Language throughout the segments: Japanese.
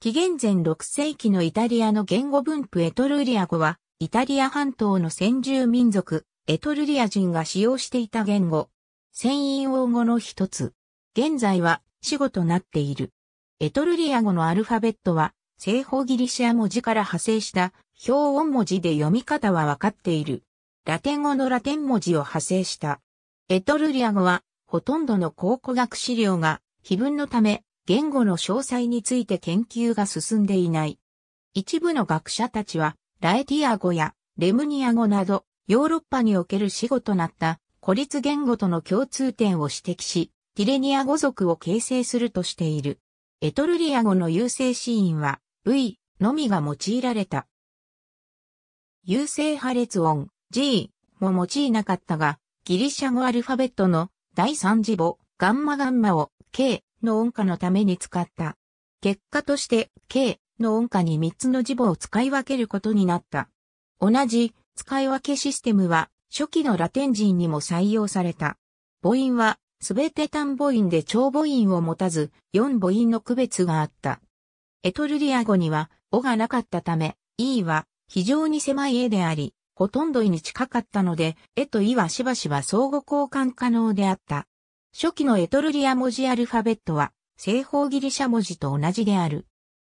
紀元前6世紀のイタリアの言語分布エトルリア語は、イタリア半島の先住民族、エトルリア人が使用していた言語。先因・王語の一つ。現在は死語となっている。エトルリア語のアルファベットは、西方ギリシア文字から派生した表音文字で読み方はわかっている。ラテン語のラテン文字を派生した。エトルリア語は、ほとんどの考古学資料が、碑文のため、言語の詳細について研究が進んでいない。一部の学者たちは、ラエティア語やレムニア語など、ヨーロッパにおける死語となった孤立言語との共通点を指摘し、ティレニア語族を形成するとしている。エトルリア語の優勢シーンは、V のみが用いられた。優勢破裂音 G も用いなかったが、ギリシャ語アルファベットの第三字母ガンマガンマを K の音化のために使った。結果として K の音化に3つの字母を使い分けることになった。同じ使い分けシステムは初期のラテン人にも採用された。母音はすべて単母音で長母音を持たず4母音の区別があった。エトルリア語にはおがなかったため、E は非常に狭い絵であり、ほとんど E に近かったので、絵と E はしばしば相互交換可能であった。初期のエトルリア文字アルファベットは、正方ギリシャ文字と同じである。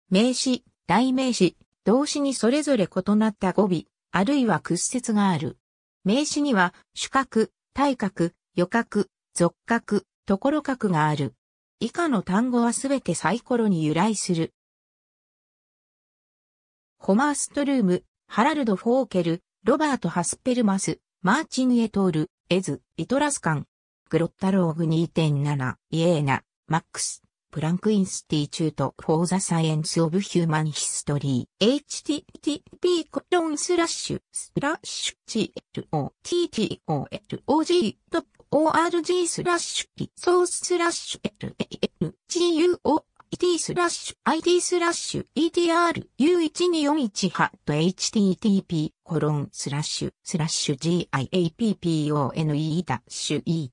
名詞、代名詞、動詞にそれぞれ異なった語尾、あるいは屈折がある。名詞には、主格、対角、予格、俗格、ところ格がある。以下の単語はすべてサイコロに由来する。ホマーストルーム、ハラルド・フォーケル、ロバート・ハスペルマス、マーチン・エトール、エズ、イトラスカン、グロッタローグ2.7、イエーナ、マックス、プランクインスティチュート、フォーザサイエンスオブヒューマンヒストリー、http コロンスラッシュ、スラッシュ、g l o t t o l o g o r g スラッシュ、リソーススラッシュ、l g u o t スラッシュ IT スラッシュ ETRU12418.http コロンスラッシュスラッシュ GIAPPONE ダッシュ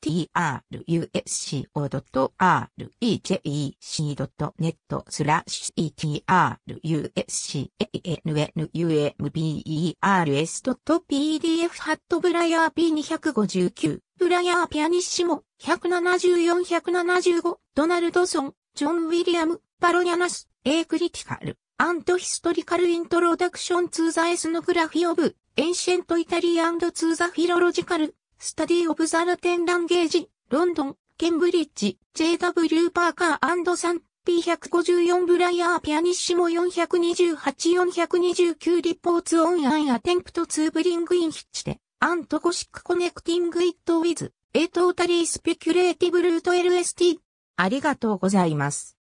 ETRUSCO.REJEC.net スラッシュ ETRUSCANUMBERS.pdf ハットブライアー P259 ブライアーピアニッシモ174-175ドナルドソンジョン・ウィリアム・パロニャナス、A Critical and Historical Introduction to the Ethnography of Ancient Italy and to the Philological Study of the Latin Language, London, Cambridge, J.W. Parker and ーサン P154 Briar Pianissimo 428429 Reports Attempt on t an リポーツオンアンアテンプ h ツーブリ t o イ o s i c Connecting It with A Totally Speculative Root LST。ありがとうございます。